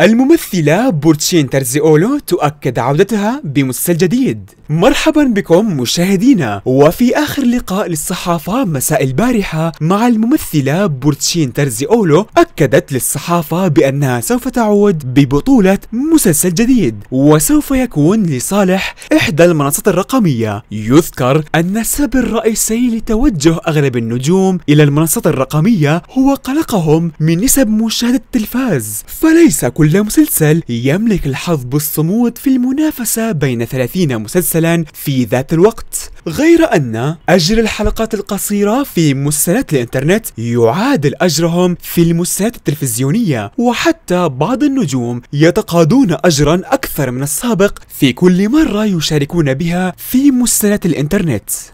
الممثلة بورتشين أولو تؤكد عودتها بمسلسل جديد مرحبا بكم مشاهدينا وفي آخر لقاء للصحافة مساء البارحة مع الممثلة بورتشين أولو أكدت للصحافة بأنها سوف تعود ببطولة مسلسل جديد وسوف يكون لصالح إحدى المنصات الرقمية يذكر أن السبب الرئيسي لتوجه أغلب النجوم إلى المنصات الرقمية هو قلقهم من نسب مشاهدة التلفاز فليس كل كل مسلسل يملك الحظ بالصمود في المنافسة بين 30 مسلسلا في ذات الوقت غير أن أجر الحلقات القصيرة في مسلسلات الإنترنت يعادل أجرهم في المسلسلات التلفزيونية وحتى بعض النجوم يتقاضون أجرا أكثر من السابق في كل مرة يشاركون بها في مسلسلات الإنترنت